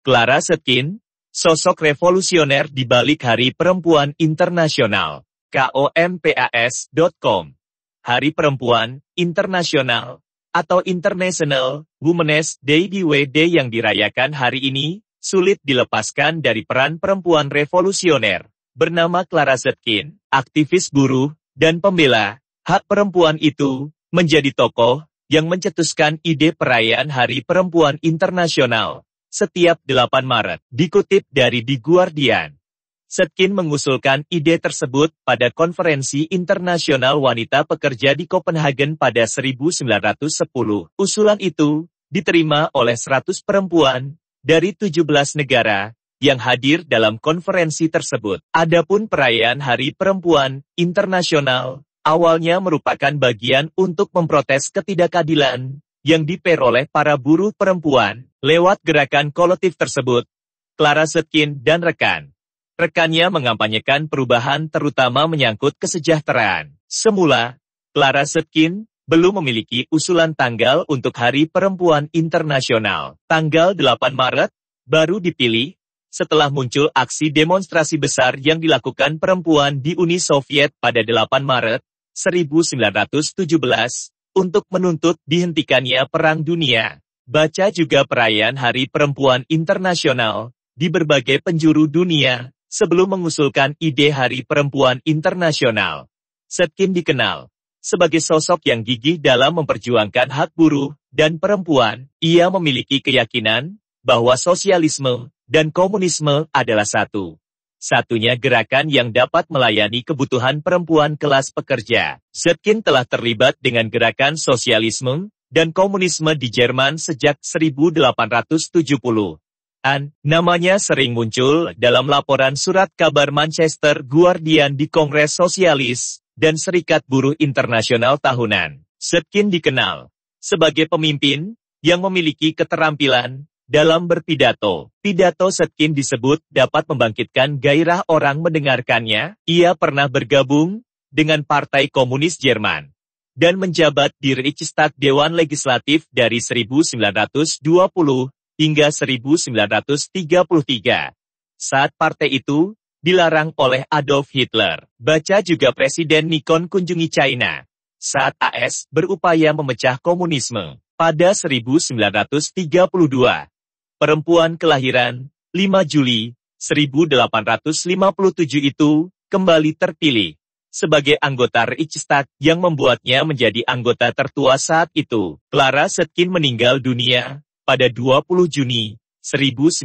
Clara Setkin, sosok revolusioner di balik Hari Perempuan Internasional, kompas.com. Hari Perempuan Internasional atau International Women's Day di (WD) yang dirayakan hari ini, sulit dilepaskan dari peran perempuan revolusioner bernama Clara Zetkin, aktivis buruh dan pembela hak perempuan itu, menjadi tokoh yang mencetuskan ide perayaan Hari Perempuan Internasional setiap 8 Maret. Dikutip dari The Guardian. Setkin mengusulkan ide tersebut pada konferensi internasional wanita pekerja di Copenhagen pada 1910. Usulan itu diterima oleh 100 perempuan dari 17 negara yang hadir dalam konferensi tersebut. Adapun perayaan Hari Perempuan Internasional awalnya merupakan bagian untuk memprotes ketidakadilan yang diperoleh para buruh perempuan lewat gerakan kolektif tersebut, Clara Zetkin dan rekan. Rekannya mengampanyekan perubahan terutama menyangkut kesejahteraan. Semula, Clara Zetkin belum memiliki usulan tanggal untuk Hari Perempuan Internasional. Tanggal 8 Maret, baru dipilih, setelah muncul aksi demonstrasi besar yang dilakukan perempuan di Uni Soviet pada 8 Maret, 1917, untuk menuntut dihentikannya Perang Dunia. Baca juga perayaan Hari Perempuan Internasional di berbagai penjuru dunia sebelum mengusulkan ide Hari Perempuan Internasional. Setkin dikenal sebagai sosok yang gigih dalam memperjuangkan hak buruh dan perempuan. Ia memiliki keyakinan bahwa sosialisme dan komunisme adalah satu. Satunya gerakan yang dapat melayani kebutuhan perempuan kelas pekerja. Zetkin telah terlibat dengan gerakan sosialisme dan komunisme di Jerman sejak 1870. An, namanya sering muncul dalam laporan surat kabar Manchester Guardian di Kongres Sosialis dan Serikat Buruh Internasional tahunan. Zetkin dikenal sebagai pemimpin yang memiliki keterampilan dalam berpidato, pidato Setkin disebut dapat membangkitkan gairah orang mendengarkannya. Ia pernah bergabung dengan Partai Komunis Jerman dan menjabat di Reichstag Dewan Legislatif dari 1920 hingga 1933. Saat partai itu dilarang oleh Adolf Hitler. Baca juga Presiden Nikon kunjungi China saat AS berupaya memecah komunisme. Pada 1932, perempuan kelahiran 5 Juli 1857 itu kembali terpilih sebagai anggota Reichstag yang membuatnya menjadi anggota tertua saat itu. Clara Setkin meninggal dunia pada 20 Juni 1933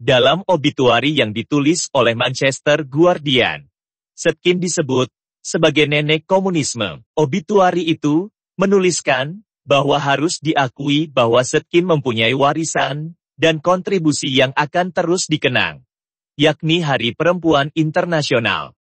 dalam obituari yang ditulis oleh Manchester Guardian. Setkin disebut sebagai nenek komunisme. Obituari itu menuliskan bahwa harus diakui bahwa Setkin mempunyai warisan dan kontribusi yang akan terus dikenang, yakni Hari Perempuan Internasional.